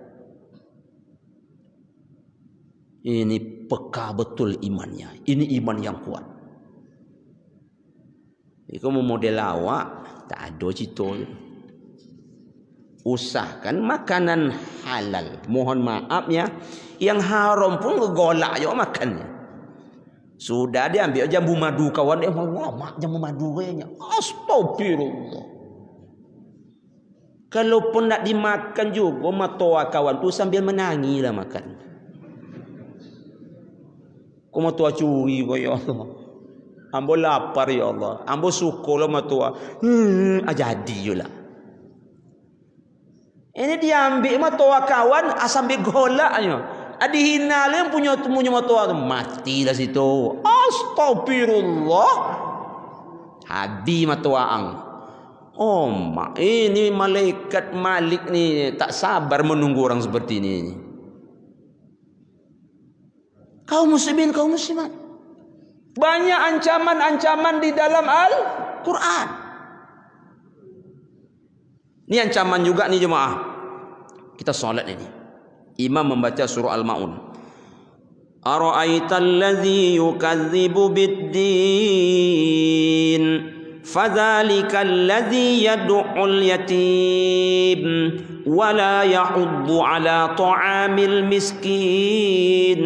ini peka betul imannya ini iman yang kuat ikam model lawak tak ada cito usahkan makanan halal mohon maaf ya yang haram pun ngegolak yo makannya. Sudah dia ambil jambu madu kawan dia. Wah, mak jambu madu kayaknya. Astagfirullah. Kalau pun nak dimakan juga matua kawan tu sambil menangilah makan. Kau matua curi kau ya Allah. Ambo lapar ya Allah. Ambo suka lah matua. Hmm, ajadi ah, jula. Ini dia ambil matua kawan ah, sambil golaknya. Adi hina yang punya temunya mertua tu. Matilah situ. Astagfirullah. Hadi mertua ang. Oh mak. Ini malaikat malik ni. Tak sabar menunggu orang seperti ini. Kau muslimin, kau muslimat. Banyak ancaman-ancaman di dalam Al-Quran. Ni ancaman juga ni jemaah. Kita solat ini. imam membaca surah Al-Maun Ara'aital ladzi yukadzibu bid-din fadzalikal ladzi yad'ul yatim ولا يحض على طعام المسكين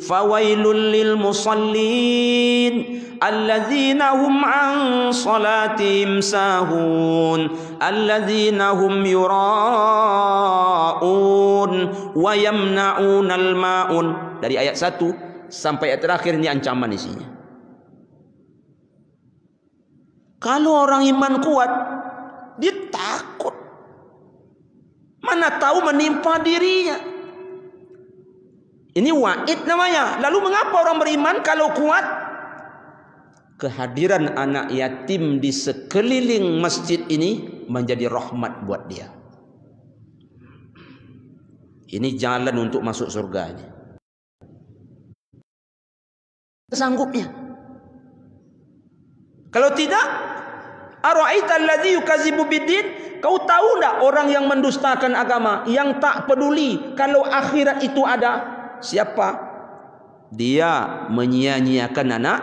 فويل للمصلين Al-Ladinahum الذين هم عن صلاتهم ساهون الذين wa yamnaun al maun dari ayat satu sampai ayat terakhir ini ancaman isinya kalau orang iman kuat dia takut mana tahu menimpa dirinya ini wa'id namanya lalu mengapa orang beriman kalau kuat kehadiran anak yatim di sekeliling masjid ini menjadi rahmat buat dia. Ini jalan untuk masuk surga ini. Sanggupnya. Kalau tidak, ara'aita allazi yukazibu biddin? Kau tahu tak orang yang mendustakan agama, yang tak peduli kalau akhirat itu ada? Siapa? Dia menyia-nyiakan anak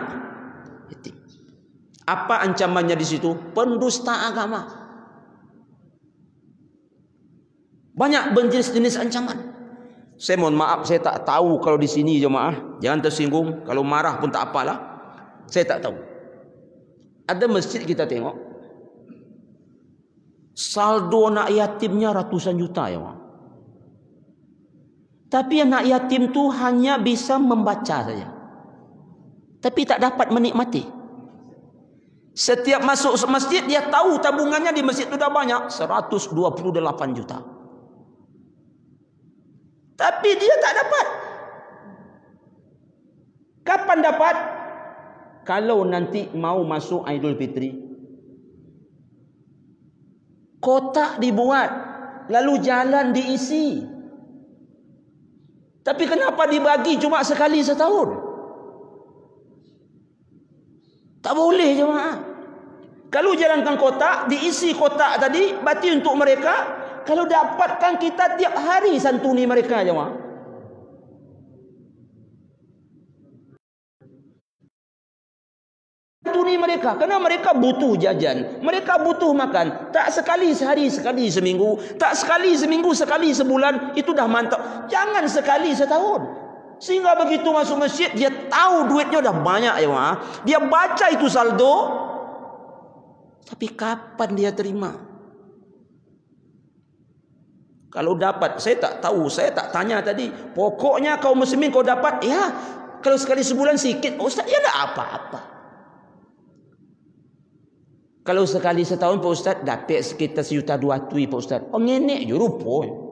apa ancamannya di situ? Pendusta agama. Banyak jenis-jenis ancaman. Saya mohon maaf, saya tak tahu kalau di sini jemaah. Jangan tersinggung. Kalau marah pun tak apalah. Saya tak tahu. Ada masjid kita tengok. Saldo anak yatimnya ratusan juta ya. Mak. Tapi anak yatim tu hanya bisa membaca saja. Tapi tak dapat Menikmati. Setiap masuk masjid dia tahu tabungannya di masjid itu dah banyak 128 juta. Tapi dia tak dapat. Kapan dapat? Kalau nanti mau masuk Aidul Fitri. Kotak dibuat, lalu jalan diisi. Tapi kenapa dibagi cuma sekali setahun? Tak boleh jemaah. Kalau jalankan kotak, diisi kotak tadi, berarti untuk mereka, kalau dapatkan kita tiap hari santuni mereka jemaah. Santuni mereka kerana mereka butuh jajan, mereka butuh makan. Tak sekali sehari sekali seminggu, tak sekali seminggu sekali sebulan itu dah mantap. Jangan sekali setahun. Sehingga begitu masuk masjid dia tahu duitnya dah banyak ya mah. Dia baca itu saldo. Tapi kapan dia terima? Kalau dapat, saya tak tahu, saya tak tanya tadi. Pokoknya kau muslimin kau dapat, ya. Kalau sekali sebulan sikit, Pak oh, Ustaz, ya tak apa-apa. Kalau sekali setahun, Pak Ustaz, dapat sekitar sejuta dua tui, Pak Ustaz. Oh, nenek je rupanya.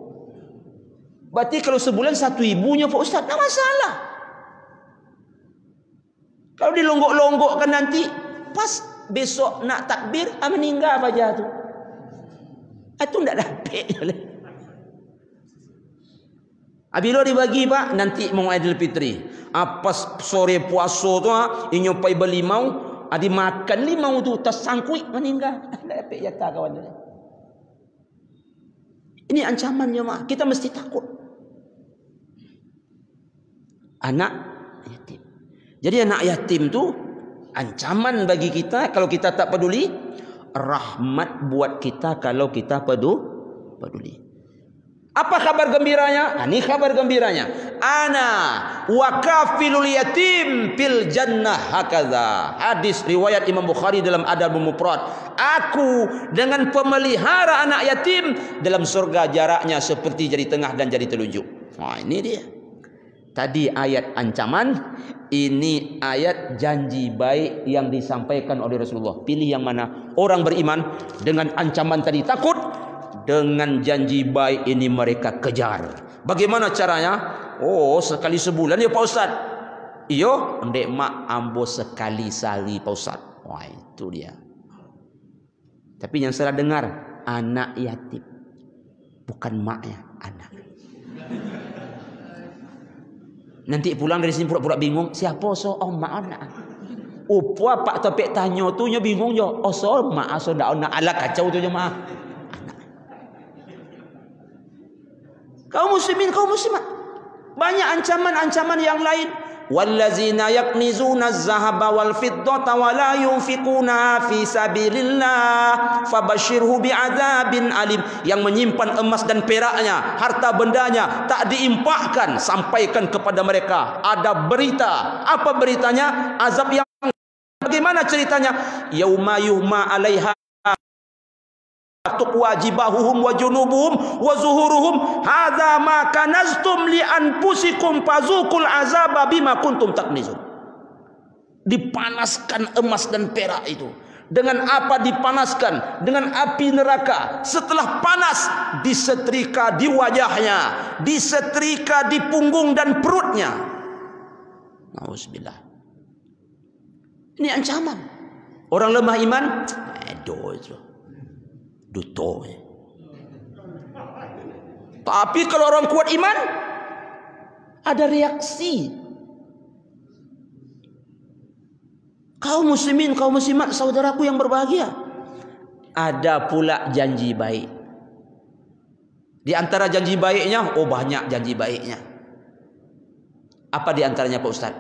Berarti kalau sebulan satu ibunya Pak Ustaz, tak masalah. Kalau dilonggok-longgokkan nanti, pas besok nak takbir, ah meninggal apa aja tu. Itu ah, tidak dapat. Lah. Abilo ah, dibagi pak nanti mau Idul Fitri. Apa ah, sore puasa tu ah pai beli mau adi makan limau tu tersangkui meninggal. Dapat ya kawan ini. Ini ancamannya mak. Kita mesti takut anak yatim. Jadi anak yatim tu ancaman bagi kita kalau kita tak peduli, rahmat buat kita kalau kita peduli. Apa kabar gembiranya? Ha, ini kabar gembiranya. Ana wakafilul yatim fil jannah hakaza. Hadis riwayat Imam Bukhari dalam Adab Mufrad. Aku dengan pemelihara anak yatim dalam surga jaraknya seperti jari tengah dan jari telunjuk. Ha, ini dia. Tadi ayat ancaman, ini ayat janji baik yang disampaikan oleh Rasulullah. Pilih yang mana? Orang beriman dengan ancaman tadi takut dengan janji baik ini mereka kejar. Bagaimana caranya? Oh, sekali sebulan ya Pak Ustaz. Iyo, ndek mak ambo sekali sali Pak Ustaz. Wah, itu dia. Tapi yang salah dengar, anak yatim. Bukan maknya, anak. Nanti pulang dari sini pura-pura bingung. Siapa so oh ma'an na'a? Upwa pak topik tanya tu nya bingung jo. Oh so ma aso da'o na'a. Alah kacau tu nya Kau muslimin, kau muslimat. Banyak ancaman-ancaman yang lain. والذين يكنزون الذهب والفضة ولا ينفقونها في سبيل الله فبشره بعذاب أليم yang menyimpan emas dan peraknya harta bendanya tak diimpakkan sampaikan kepada mereka ada berita apa beritanya azab yang bagaimana ceritanya yauma yuhma alaiha atuk wajibahuhum wa junubuhum wa zuhuruhum hadza ma kanaztum li anfusikum fazukul azaba bima kuntum taqnizun dipanaskan emas dan perak itu dengan apa dipanaskan dengan api neraka setelah panas disetrika di wajahnya disetrika di punggung dan perutnya nauzubillah ini ancaman orang lemah iman eh, dosa Dutuh. Tapi kalau orang kuat iman ada reaksi. Kau muslimin, kau muslimat, saudaraku yang berbahagia. Ada pula janji baik. Di antara janji baiknya, oh banyak janji baiknya. Apa di antaranya Pak Ustaz?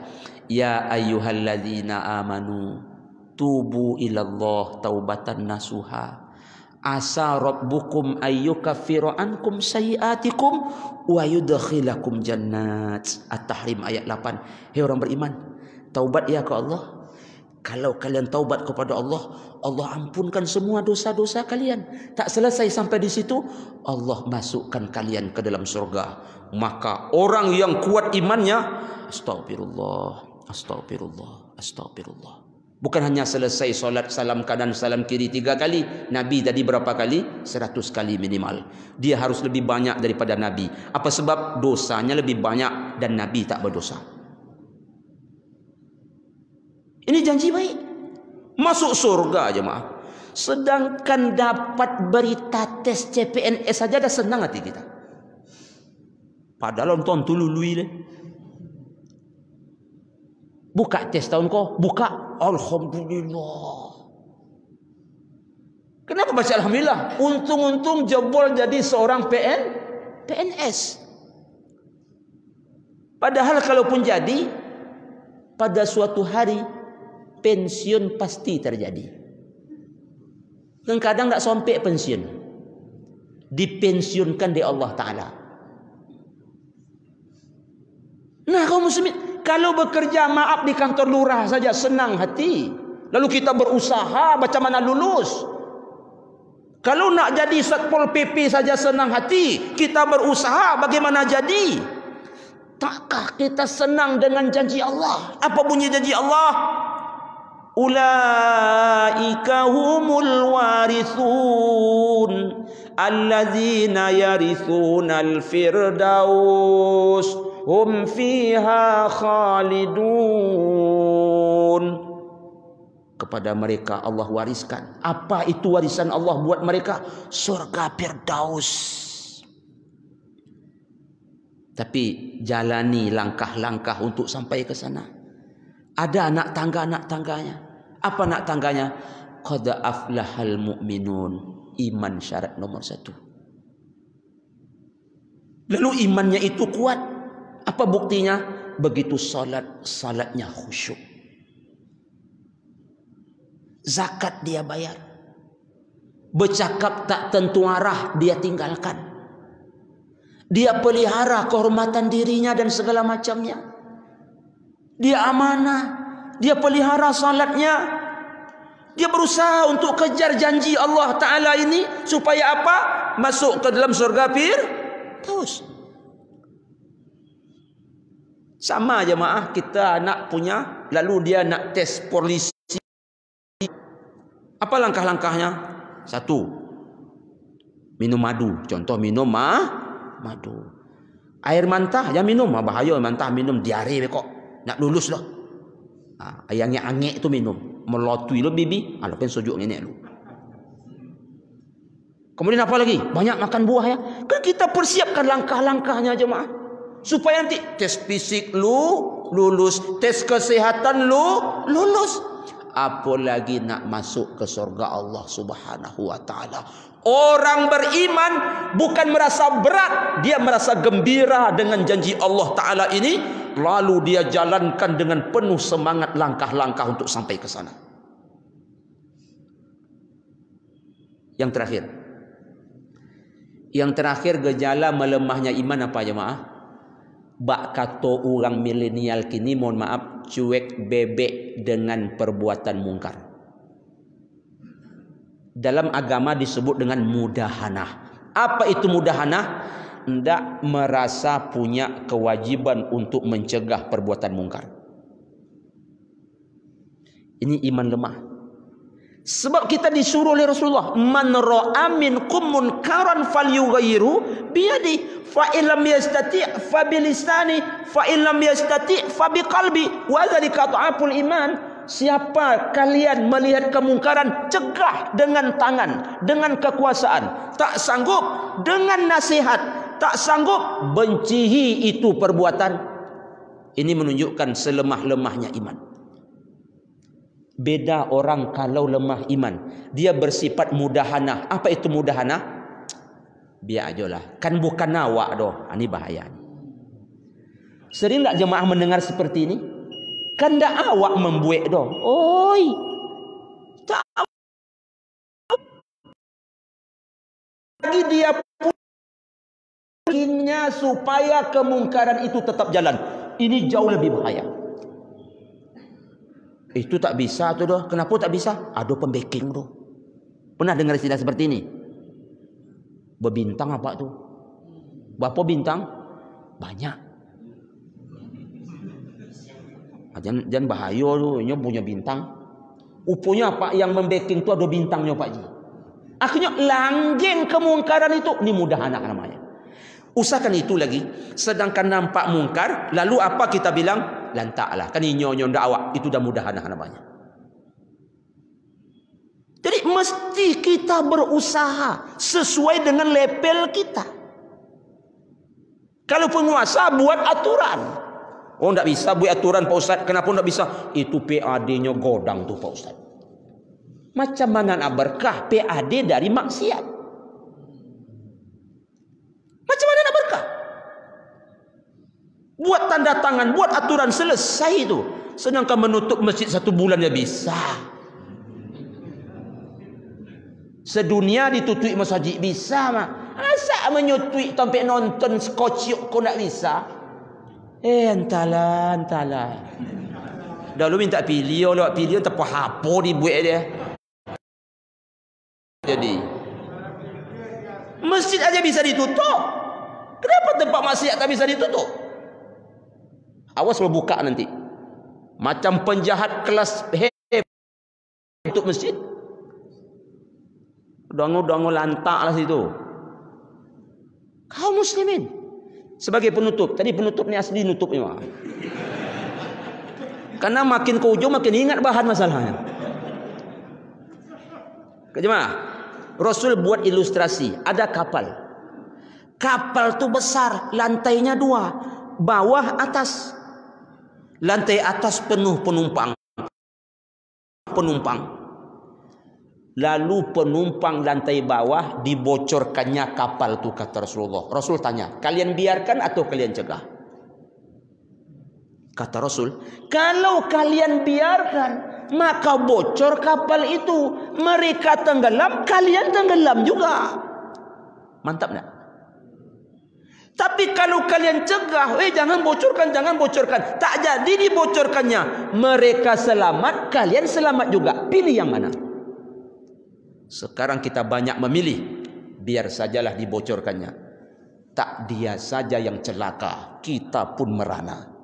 Ya ayyuhalladzina amanu tubu ilallah taubatan nasuha asa rabbukum ayyukaffiru ankum sayiatikum wa yudkhilakum jannat at-tahrim ayat 8 hei orang beriman taubat ya ke Allah kalau kalian taubat kepada Allah Allah ampunkan semua dosa-dosa kalian tak selesai sampai di situ Allah masukkan kalian ke dalam surga maka orang yang kuat imannya astagfirullah astagfirullah astagfirullah Bukan hanya selesai solat salam kanan salam kiri tiga kali. Nabi tadi berapa kali? Seratus kali minimal. Dia harus lebih banyak daripada Nabi. Apa sebab dosanya lebih banyak dan Nabi tak berdosa? Ini janji baik. Masuk surga aja maaf. Sedangkan dapat berita tes CPNS saja dah senang hati kita. Padahal tuan tu lului deh. Buka tes tahun kau. Buka. Alhamdulillah. Kenapa baca Alhamdulillah? Untung-untung jebol jadi seorang PN. PNS. Padahal kalaupun jadi. Pada suatu hari. Pensiun pasti terjadi. Dan kadang tak sampai pensiun. Dipensiunkan di Allah Ta'ala. Nah kaum muslimin. Kalau bekerja maaf di kantor lurah saja senang hati. Lalu kita berusaha macam mana lulus. Kalau nak jadi Satpol PP saja senang hati, kita berusaha bagaimana jadi? Takkah kita senang dengan janji Allah? Apa bunyi janji Allah? Ulaika humul warithun allazina yarithuna firdaus hum fiha khalidun kepada mereka Allah wariskan apa itu warisan Allah buat mereka surga firdaus tapi jalani langkah-langkah untuk sampai ke sana ada anak tangga anak tangganya apa anak tangganya qad aflahal mu'minun iman syarat nomor satu Lalu imannya itu kuat apa buktinya? Begitu salat, salatnya khusyuk. Zakat dia bayar. Bercakap tak tentu arah dia tinggalkan. Dia pelihara kehormatan dirinya dan segala macamnya. Dia amanah. Dia pelihara salatnya. Dia berusaha untuk kejar janji Allah Ta'ala ini. Supaya apa? Masuk ke dalam surga fir. Terus. Terus. Sama aja, jemaah kita nak punya lalu dia nak test polisi. Apa langkah-langkahnya? Satu. Minum madu. Contoh minum ma madu. Air mantah yang minum ah, bahaya mantah minum diare kok Nak lulus lah. Ha, yang yang angek tu minum. Melotui lo bibi, alapun ha, sujuk nenek lu. Kemudian apa lagi? Banyak makan buah ya. Kan kita persiapkan langkah-langkahnya jemaah supaya nanti tes fisik lu lulus, tes kesehatan lu lulus. Apalagi nak masuk ke surga Allah Subhanahu wa taala. Orang beriman bukan merasa berat, dia merasa gembira dengan janji Allah taala ini lalu dia jalankan dengan penuh semangat langkah-langkah untuk sampai ke sana. Yang terakhir. Yang terakhir gejala melemahnya iman apa jemaah? Ya, bak kata orang milenial kini mohon maaf cuek bebek dengan perbuatan mungkar. Dalam agama disebut dengan mudahanah. Apa itu mudahanah? Tidak merasa punya kewajiban untuk mencegah perbuatan mungkar. Ini iman lemah. Sebab kita disuruh oleh Rasulullah man ra'a min qumun karan falyughayyiru bi yadi fa illam yastati fa bilisani fa illam yastati fa biqalbi wa dzalika ta'aful iman Siapa kalian melihat kemungkaran cegah dengan tangan dengan kekuasaan tak sanggup dengan nasihat tak sanggup bencihi itu perbuatan ini menunjukkan selemah-lemahnya iman beda orang kalau lemah iman. Dia bersifat mudahana. Apa itu mudahana? Biar aja lah. Kan bukan awak doh. Ini ha, bahaya. Sering tak jemaah mendengar seperti ini? Kan dah awak membuat doh. Oi. Tak. Lagi dia pun. supaya kemungkaran itu tetap jalan. Ini jauh lebih bahaya. Itu tak bisa tu doh. Kenapa tak bisa? Ada pembeking tu. Pernah dengar cerita seperti ini? Berbintang apa tu? Berapa bintang? Banyak. Ah, jangan, jangan bahaya tu. Ini punya bintang. Upunya apa yang membeking tu ada bintangnya Pak Ji. Akhirnya langgeng kemungkaran itu. Ini mudah anak namanya. Usahakan itu lagi. Sedangkan nampak mungkar. Lalu apa kita bilang? lantaklah. Kan nyonya nyonya awak itu dah mudah anak lah namanya. Jadi mesti kita berusaha sesuai dengan level kita. Kalau penguasa buat aturan. Oh tidak bisa buat aturan Pak Ustaz. Kenapa tidak bisa? Itu PAD-nya godang tu Pak Ustaz. Macam mana berkah PAD dari maksiat? Buat tanda tangan, buat aturan selesai itu. Sedangkan menutup masjid satu bulan ya bisa. Sedunia ditutup masjid bisa mah? Asa menyutui tampil nonton skociok kau nak bisa? Eh entahlah, entahlah. Dah lu minta pilih, lewat pilih, tak apa dibuat dia. Jadi, masjid aja bisa ditutup. Kenapa tempat masjid tak bisa ditutup? Awas lo buka nanti. Macam penjahat kelas hebat untuk masjid. Dongo-dongo lantak lah situ. Kau muslimin. Sebagai penutup. Tadi penutup ni asli nutup ni. Karena makin ke ujung makin ingat bahan masalahnya. Kejemaah. Rasul buat ilustrasi. Ada kapal. Kapal tu besar. Lantainya dua. Bawah Atas lantai atas penuh penumpang penumpang lalu penumpang lantai bawah dibocorkannya kapal tu kata Rasulullah Rasul tanya kalian biarkan atau kalian cegah kata Rasul kalau kalian biarkan maka bocor kapal itu mereka tenggelam kalian tenggelam juga mantap enggak tapi kalau kalian cegah, eh jangan bocorkan, jangan bocorkan. Tak jadi dibocorkannya. Mereka selamat, kalian selamat juga. Pilih yang mana? Sekarang kita banyak memilih. Biar sajalah dibocorkannya. Tak dia saja yang celaka. Kita pun merana. Merana.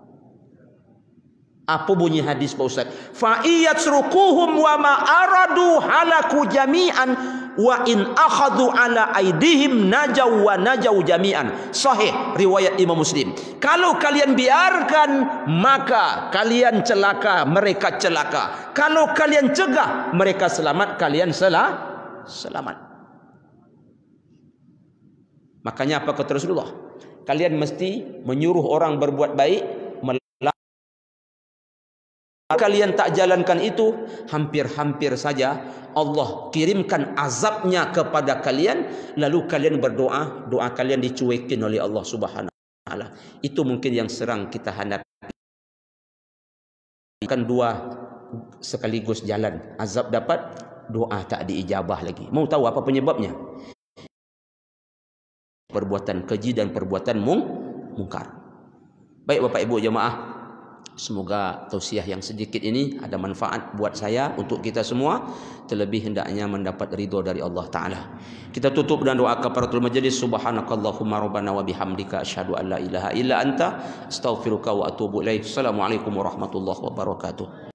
Apa bunyi hadis Pak Ustaz? Fa iyatsrukuhum wa ma aradu halaku jami'an wa in akhadhu ala aidihim najaw wa najaw jami'an. Sahih riwayat Imam Muslim. Kalau kalian biarkan maka kalian celaka, mereka celaka. Kalau kalian cegah, mereka selamat, kalian selah, selamat. Makanya apa kata Rasulullah? Kalian mesti menyuruh orang berbuat baik, kalian tak jalankan itu hampir-hampir saja Allah kirimkan azabnya kepada kalian lalu kalian berdoa doa kalian dicuekin oleh Allah Subhanahu wa taala itu mungkin yang serang kita hadapi kan dua sekaligus jalan azab dapat doa tak diijabah lagi mau tahu apa penyebabnya perbuatan keji dan perbuatan mung mungkar baik Bapak Ibu jemaah ya, Semoga tausiah yang sedikit ini ada manfaat buat saya untuk kita semua terlebih hendaknya mendapat ridha dari Allah taala. Kita tutup dengan doa kafaratul majlis subhanakallahumma rabbana wa bihamdika asyhadu an la ilaha illa anta astaghfiruka wa atubu ilaik. Assalamualaikum warahmatullahi wabarakatuh.